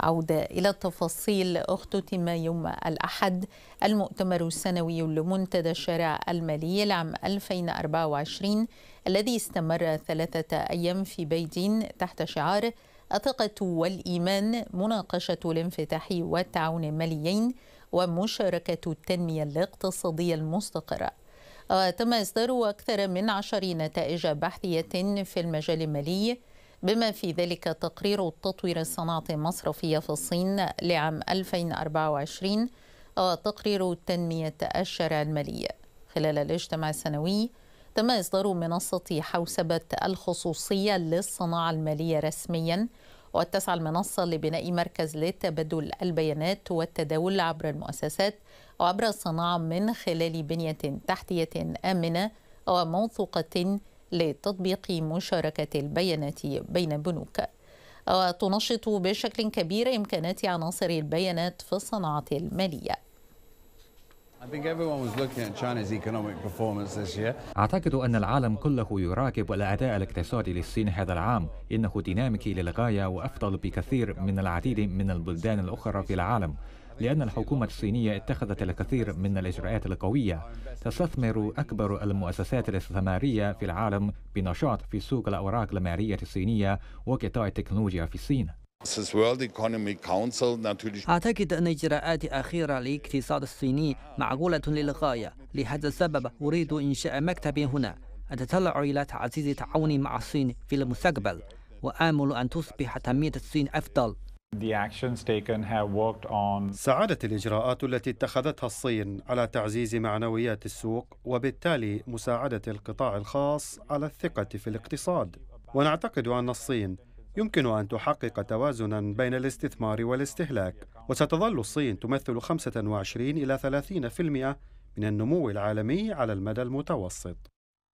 عودة إلى التفاصيل اختتم يوم الأحد المؤتمر السنوي لمنتدى الشارع المالي لعام 2024 الذي استمر ثلاثة أيام في بيجين تحت شعار الثقة والإيمان مناقشة الانفتاح والتعاون الماليين ومشاركة التنمية الاقتصادية المستقرة وتم آه، إصدار أكثر من عشر نتائج بحثية في المجال المالي بما في ذلك تقرير تطوير الصناعة المصرفية في الصين لعام 2024 وتقرير آه، تنمية الشارع المالي خلال الاجتماع السنوي تم إصدار منصة حوسبة الخصوصية للصناعة المالية رسمياً وتسعى المنصة لبناء مركز لتبادل البيانات والتداول عبر المؤسسات وعبر الصناعة من خلال بنية تحتية آمنة وموثوقة لتطبيق مشاركة البيانات بين بنوك وتنشط بشكل كبير إمكانات عناصر البيانات في الصناعة المالية أعتقد أن العالم كله يراقب الأداء الاقتصادي للصين هذا العام إنه ديناميكي للغاية وأفضل بكثير من العديد من البلدان الأخرى في العالم لأن الحكومة الصينية اتخذت الكثير من الإجراءات القوية تستثمر أكبر المؤسسات الاستثمارية في العالم بنشاط في سوق الأوراق المالية الصينية وقطاع التكنولوجيا في الصين أعتقد أن إجراءات أخيرة للاقتصاد الصيني معقولة للغاية لهذا السبب أريد إنشاء مكتب هنا أتطلع إلى تعزيز تعاوني مع الصين في المستقبل وآمل أن تصبح تنمية الصين أفضل ساعدت الإجراءات التي اتخذتها الصين على تعزيز معنويات السوق وبالتالي مساعدة القطاع الخاص على الثقة في الاقتصاد ونعتقد أن الصين يمكن أن تحقق توازنا بين الاستثمار والاستهلاك وستظل الصين تمثل 25 إلى 30% من النمو العالمي على المدى المتوسط